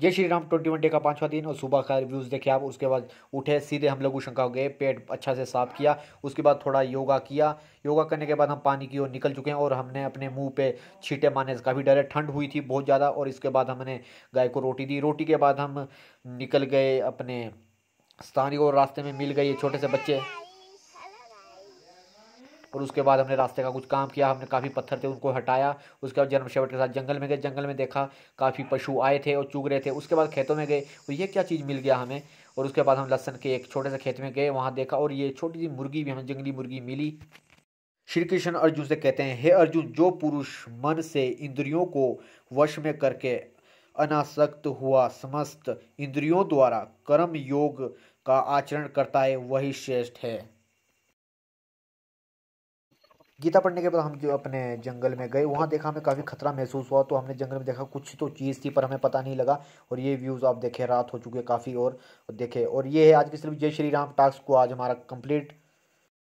जय Shri Ram twenty one day का पांचवा दिन और सुबह का रिव्यूज़ देखे आप उसके बाद उठे सीधे हम लोग उशंका गए पेट अच्छा से साफ किया उसके बाद थोड़ा योगा किया योगा करने के बाद हम पानी की ओर निकल चुके हैं और हमने अपने मुंह पे छीटे मारने से काफ़ी डर है ठंड हुई थी बहुत ज़्यादा और इसके बाद हमने गाय को रोटी दी रोटी के बाद हम निकल गए अपने स्थानीय और रास्ते में मिल गए ये छोटे से बच्चे और उसके बाद हमने रास्ते का कुछ काम किया हमने काफ़ी पत्थर थे उनको हटाया उसके बाद जन्म शेवट के साथ जंगल में गए जंगल में देखा काफ़ी पशु आए थे और चुग रहे थे उसके बाद खेतों में गए और ये क्या चीज़ मिल गया हमें और उसके बाद हम लहसन के एक छोटे से खेत में गए वहाँ देखा और ये छोटी सी मुर्गी भी हमें जंगली मुर्गी मिली श्री कृष्ण अर्जुन से कहते हैं हे अर्जुन जो पुरुष मन से इंद्रियों को वश में करके अनासक्त हुआ समस्त इंद्रियों द्वारा कर्म योग का आचरण करता है वही श्रेष्ठ है गीता पढ़ने के बाद हम जो अपने जंगल में गए वहाँ देखा हमें काफ़ी खतरा महसूस हुआ तो हमने जंगल में देखा कुछ तो चीज़ थी पर हमें पता नहीं लगा और ये व्यूज़ आप देखे रात हो चुके काफ़ी और देखे और ये है आज की सिर्फ जय श्री राम टास्क को आज हमारा कंप्लीट